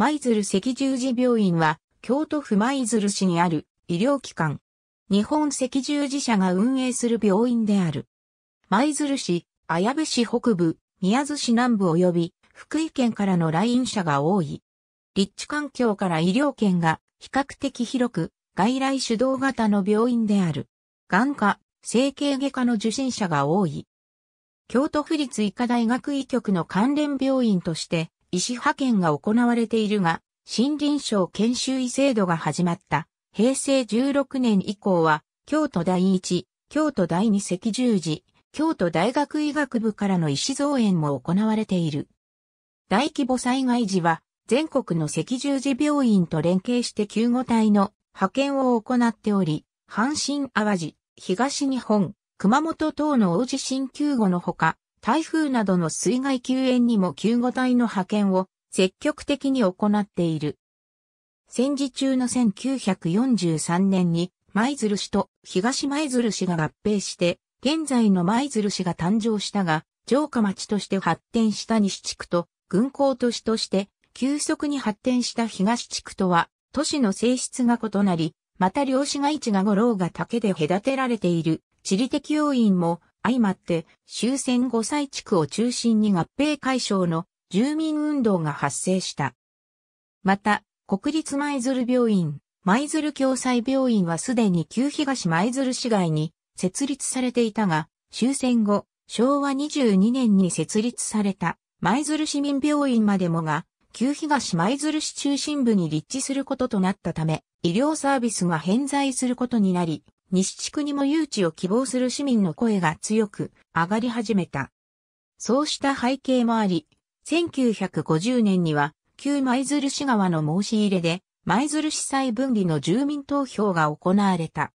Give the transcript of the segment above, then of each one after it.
舞鶴赤十字病院は、京都府舞鶴市にある医療機関。日本赤十字社が運営する病院である。舞鶴市、綾部市北部、宮津市南部及び、福井県からの来院者が多い。立地環境から医療圏が比較的広く、外来主導型の病院である。眼科、整形外科の受診者が多い。京都府立医科大学医局の関連病院として、医師派遣が行われているが、森林省研修医制度が始まった平成16年以降は、京都第一、京都第二赤十字、京都大学医学部からの医師増援も行われている。大規模災害時は、全国の赤十字病院と連携して救護隊の派遣を行っており、阪神淡路、東日本、熊本等の大地震救護のほか、台風などの水害救援にも救護隊の派遣を積極的に行っている。戦時中の1943年に舞鶴市と東舞鶴市が合併して、現在の舞鶴市が誕生したが、城下町として発展した西地区と、軍港都市として、急速に発展した東地区とは、都市の性質が異なり、また漁師街地が五郎が竹で隔てられている、地理的要因も相まって終戦後再地区を中心に合併解消の住民運動が発生した。また、国立舞鶴病院、舞鶴共済病院はすでに旧東舞鶴市街に設立されていたが、終戦後、昭和22年に設立された舞鶴市民病院までもが、旧東舞鶴市中心部に立地することとなったため、医療サービスが偏在することになり、西地区にも誘致を希望する市民の声が強く上がり始めた。そうした背景もあり、1950年には旧舞鶴市側の申し入れで舞鶴市裁分離の住民投票が行われた。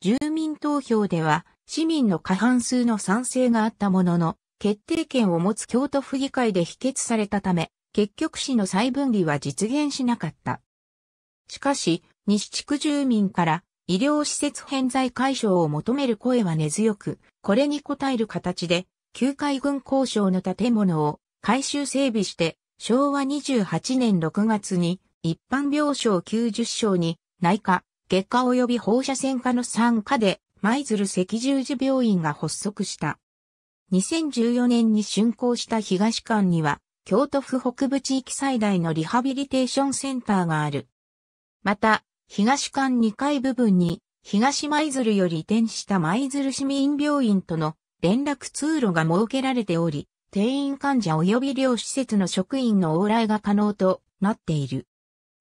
住民投票では市民の過半数の賛成があったものの、決定権を持つ京都府議会で否決されたため、結局市の再分離は実現しなかった。しかし、西地区住民から医療施設偏在解消を求める声は根強く、これに応える形で、旧海軍交渉の建物を改修整備して、昭和28年6月に一般病床90床に内科、外科及び放射線科の参加で舞鶴赤十字病院が発足した。2014年に竣工した東館には、京都府北部地域最大のリハビリテーションセンターがある。また、東館2階部分に、東舞鶴より移転した舞鶴市民病院との連絡通路が設けられており、定員患者及び両施設の職員の往来が可能となっている。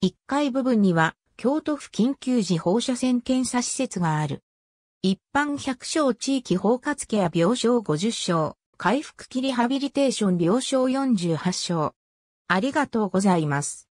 1階部分には、京都府緊急時放射線検査施設がある。一般100床地域包括ケア病床50床、回復期リハビリテーション病床48床。ありがとうございます。